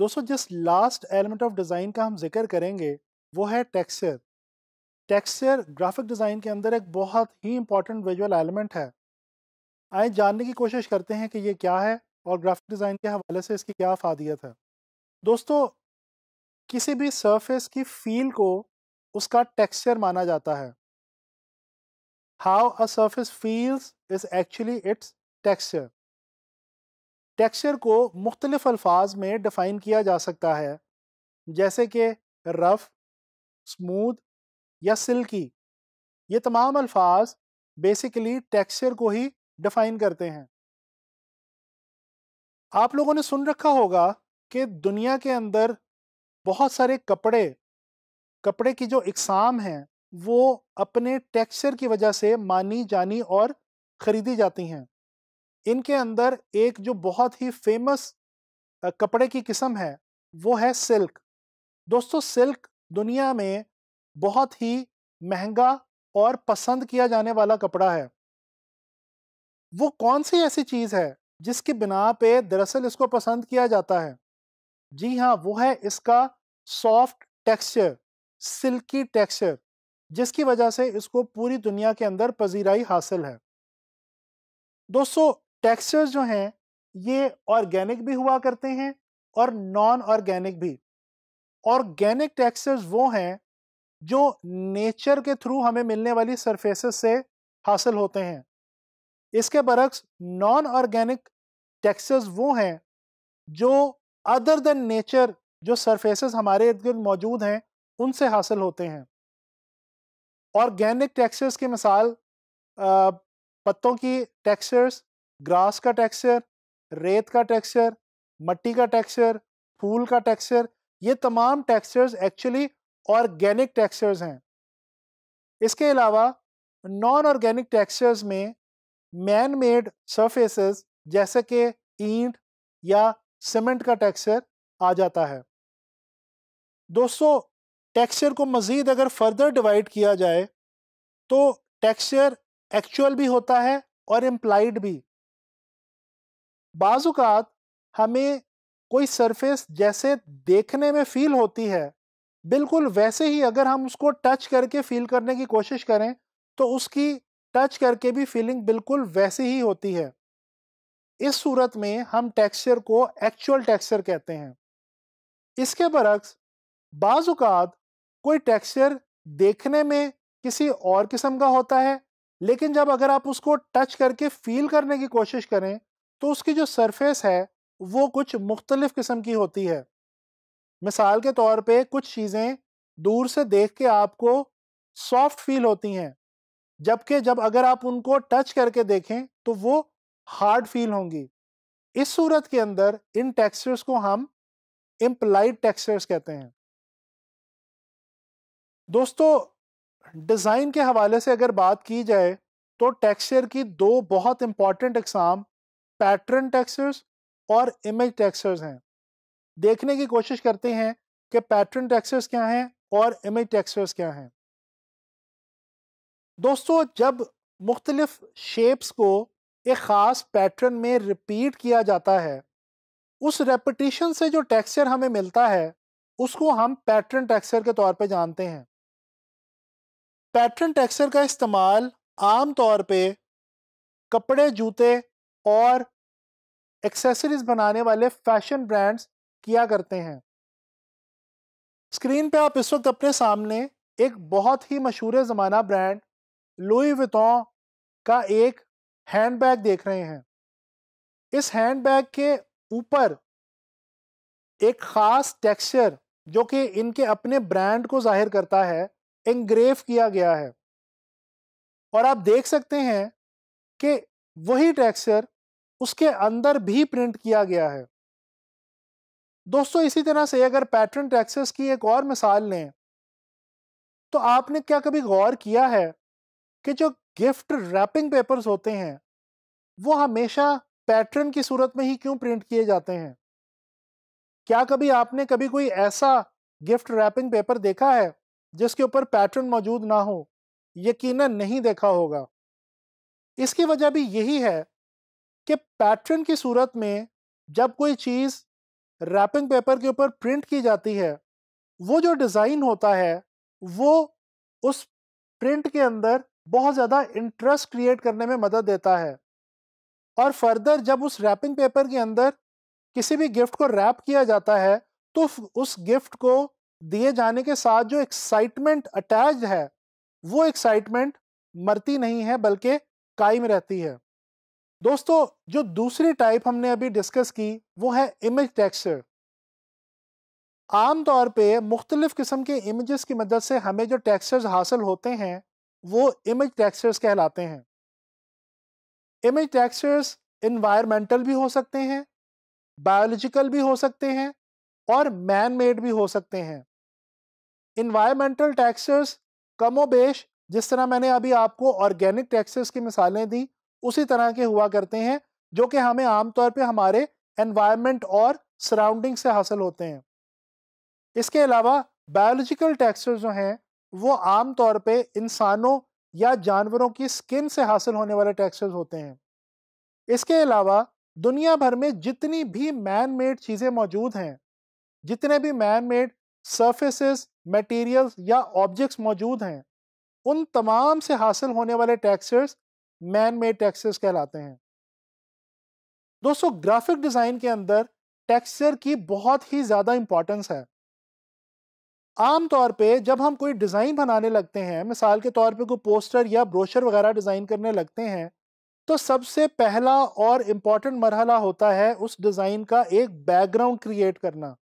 दोस्तों जिस last element of design का हम जिक्र करेंगे वो है टेक्सचर टेक्सचर ग्राफिक डिज़ाइन के अंदर एक बहुत ही इंपॉर्टेंट विजुअल एलिमेंट है आए जानने की कोशिश करते हैं कि ये क्या है और ग्राफिक डिज़ाइन के हवाले से इसकी क्या फादियत है दोस्तों किसी भी सरफेस की फील को उसका टेक्सचर माना जाता है how a surface feels is actually it's texture texture को मुख्तलिफ अल्फाज में डिफ़ाइन किया जा सकता है जैसे कि रफ़ स्मूद या सिल्की ये तमाम अल्फाज बेसिकली टेक्सचर को ही डिफ़ाइन करते हैं आप लोगों ने सुन रखा होगा कि दुनिया के अंदर बहुत सारे कपड़े कपड़े की जो इकसाम हैं वो अपने टेक्सचर की वजह से मानी जानी और ख़रीदी जाती हैं इनके अंदर एक जो बहुत ही फेमस कपड़े की किस्म है वो है सिल्क दोस्तों सिल्क दुनिया में बहुत ही महंगा और पसंद किया जाने वाला कपड़ा है वो कौन सी ऐसी चीज़ है जिसकी बिना पे दरअसल इसको पसंद किया जाता है जी हाँ वो है इसका सॉफ्ट टेक्सचर सिल्की टेक्सचर जिसकी वजह से इसको पूरी दुनिया के अंदर पजीराई हासिल है दोस्तों टेक्सचर्स जो हैं ये ऑर्गेनिक भी हुआ करते हैं और नॉन ऑर्गेनिक भी ऑर्गेनिक टेक्सचर्स वो हैं जो नेचर के थ्रू हमें मिलने वाली सरफेसेस से हासिल होते हैं इसके बरक्स नॉन ऑर्गेनिक टेक्सचर्स वो हैं जो अदर देन नेचर जो सरफेसेस हमारे इर्द गिर्द मौजूद हैं उनसे हासिल होते हैं ऑर्गेनिक टेक्सचर्स की मिसाल पत्तों की टेक्सचर्स ग्रास का टेक्सचर रेत का टेक्सचर मट्टी का टेक्सचर फूल का टेक्सचर ये तमाम टेक्सचर्स एक्चुअली ऑर्गेनिक टेक्सचर्स हैं इसके अलावा नॉन ऑर्गेनिक टेक्सचर्स में मैन मेड सरफेसेस जैसे कि ईंट या सीमेंट का टेक्सचर आ जाता है दोस्तों टेक्सचर को मज़ीद अगर फर्दर डिवाइड किया जाए तो टेक्सचर एक्चुअल भी होता है और इम्प्लाइड भी बाज़ात हमें कोई सरफेस जैसे देखने में फ़ील होती है बिल्कुल वैसे ही अगर हम उसको टच करके फ़ील करने की कोशिश करें तो उसकी टच करके भी फीलिंग बिल्कुल वैसी ही होती है इस सूरत में हम टेक्सचर को एक्चुअल टेक्सचर कहते हैं इसके बरक्स बाज़ात कोई टेक्सचर देखने में किसी और किस्म का होता है लेकिन जब अगर आप उसको टच करके फील करने की कोशिश करें तो उसकी जो सरफेस है वो कुछ मुख्तलिफ़ किस्म की होती है मिसाल के तौर पे कुछ चीज़ें दूर से देख के आपको सॉफ्ट फील होती हैं जबकि जब अगर आप उनको टच करके देखें तो वो हार्ड फील होंगी इस सूरत के अंदर इन टेक्सचर्स को हम इम्प्लाइड टेक्सचर्स कहते हैं दोस्तों डिज़ाइन के हवाले से अगर बात की जाए तो टेक्सचर की दो बहुत इम्पॉर्टेंट इकसाम पैटर्न टेक्सचर्स और इमेज टेक्सचर्स हैं देखने की कोशिश करते हैं कि पैटर्न टेक्सचर्स क्या हैं और इमेज टेक्सचर्स क्या हैं दोस्तों जब मुख्तलिफ शेप्स को एक ख़ास पैटर्न में रिपीट किया जाता है उस रेपिटेशन से जो टेक्सचर हमें मिलता है उसको हम पैटर्न टेक्सचर के तौर पर जानते हैं पैटर्न टेक्सचर का इस्तेमाल आम तौर पे कपड़े जूते और एक्सेसरीज बनाने वाले फैशन ब्रांड्स किया करते हैं स्क्रीन पे आप इस वक्त अपने सामने एक बहुत ही मशहूर ज़माना ब्रांड लुई वितों का एक हैंडबैग देख रहे हैं इस हैंडबैग के ऊपर एक ख़ास टेक्सचर जो कि इनके अपने ब्रांड को जाहिर करता है एंग्रेव किया गया है और आप देख सकते हैं कि वही टेक्सचर उसके अंदर भी प्रिंट किया गया है दोस्तों इसी तरह से अगर पैटर्न टैक्सेस की एक और मिसाल लें तो आपने क्या कभी गौर किया है कि जो गिफ्ट रैपिंग पेपर्स होते हैं वो हमेशा पैटर्न की सूरत में ही क्यों प्रिंट किए जाते हैं क्या कभी आपने कभी कोई ऐसा गिफ्ट रैपिंग पेपर देखा है जिसके ऊपर पैटर्न मौजूद ना हो यकीनन नहीं देखा होगा इसकी वजह भी यही है कि पैटर्न की सूरत में जब कोई चीज़ रैपिंग पेपर के ऊपर प्रिंट की जाती है वो जो डिज़ाइन होता है वो उस प्रिंट के अंदर बहुत ज़्यादा इंटरेस्ट क्रिएट करने में मदद देता है और फर्दर जब उस रैपिंग पेपर के अंदर किसी भी गिफ्ट को रैप किया जाता है तो उस गिफ्ट को दिए जाने के साथ जो एक्साइटमेंट अटैच है वो एक्साइटमेंट मरती नहीं है बल्कि कायम रहती है दोस्तों जो दूसरी टाइप हमने अभी डिस्कस की वो है इमेज टेक्सचर आमतौर पे मुख्तलिफ़ किस्म के इमेजेस की मदद से हमें जो टेक्सचर्स हासिल होते हैं वो इमेज टेक्सचर्स कहलाते हैं इमेज टेक्सचर्स इन्वायरमेंटल भी हो सकते हैं बायोलॉजिकल भी हो सकते हैं और मैन मेड भी हो सकते हैं इन्वायरमेंटल टेक्सचर्स कमोबेश जिस तरह मैंने अभी आपको ऑर्गेनिक टेक्सचर्स की मिसालें दी उसी तरह के हुआ करते हैं जो कि हमें आमतौर पर हमारे एनवायरमेंट और सराउंडिंग से हासिल होते हैं इसके अलावा बायोलॉजिकल टेक्सचर जो हैं वो आम तौर पे इंसानों या जानवरों की स्किन से हासिल होने वाले टेक्सचर्स होते हैं इसके अलावा दुनिया भर में जितनी भी मैन मेड चीज़ें मौजूद हैं जितने भी मैन मेड सर्फेसिस मटेरियल्स या ऑब्जेक्ट्स मौजूद हैं उन तमाम से हासिल होने वाले टेक्सचर्स मैन मेड टैक्सेस कहलाते हैं दोस्तों ग्राफिक डिज़ाइन के अंदर टेक्सचर की बहुत ही ज़्यादा इंपॉर्टेंस है आमतौर पे जब हम कोई डिज़ाइन बनाने लगते हैं मिसाल के तौर पे कोई पोस्टर या ब्रोशर वगैरह डिज़ाइन करने लगते हैं तो सबसे पहला और इम्पॉर्टेंट मरहला होता है उस डिज़ाइन का एक बैकग्राउंड क्रिएट करना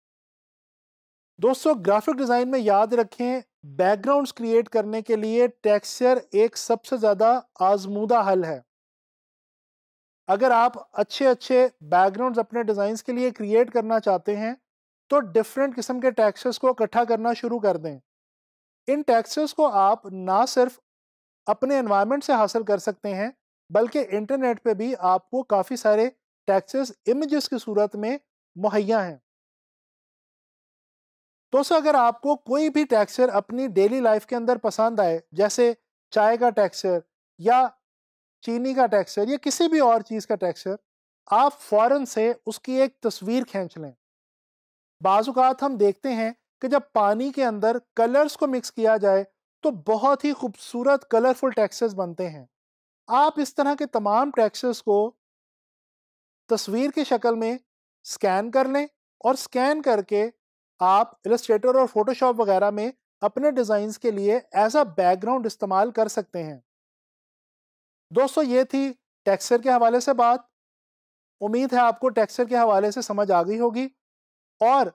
दोस्तों ग्राफिक डिज़ाइन में याद रखें बैकग्राउंड्स क्रिएट करने के लिए टेक्सचर एक सबसे ज़्यादा आजमूदा हल है अगर आप अच्छे अच्छे बैकग्राउंड्स अपने डिज़ाइंस के लिए क्रिएट करना चाहते हैं तो डिफरेंट किस्म के टेक्सचर्स को इकट्ठा करना शुरू कर दें इन टेक्सचर्स को आप ना सिर्फ अपने इन्वायरमेंट से हासिल कर सकते हैं बल्कि इंटरनेट पर भी आपको काफ़ी सारे टैक्सेस इमेजेस की सूरत में मुहैया हैं तो अगर आपको कोई भी टैक्सर अपनी डेली लाइफ के अंदर पसंद आए जैसे चाय का टेक्सचर या चीनी का टैक्सर या किसी भी और चीज़ का टैक्सर आप फ़ौरन से उसकी एक तस्वीर खींच लें बाज़ात हम देखते हैं कि जब पानी के अंदर कलर्स को मिक्स किया जाए तो बहुत ही खूबसूरत कलरफुल टैक्सेस बनते हैं आप इस तरह के तमाम टैक्सेस को तस्वीर की शक्ल में स्कैन कर लें और स्कैन करके आप इलस्ट्रेटर और फोटोशॉप वगैरह में अपने डिजाइन के लिए एज अ बैकग्राउंड इस्तेमाल कर सकते हैं दोस्तों ये थी टेक्सचर के हवाले से बात उम्मीद है आपको टेक्सचर के हवाले से समझ आ गई होगी और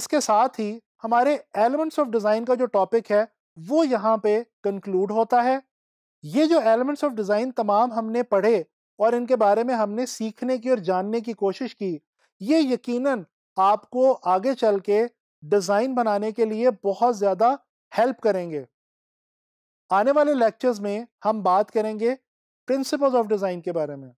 इसके साथ ही हमारे एलिमेंट्स ऑफ डिज़ाइन का जो टॉपिक है वो यहाँ पे कंक्लूड होता है ये जो एलिमेंट्स ऑफ डिज़ाइन तमाम हमने पढ़े और इनके बारे में हमने सीखने की और जानने की कोशिश की ये यकीनन आपको आगे चल के डिज़ाइन बनाने के लिए बहुत ज़्यादा हेल्प करेंगे आने वाले लेक्चर्स में हम बात करेंगे प्रिंसिपल्स ऑफ डिज़ाइन के बारे में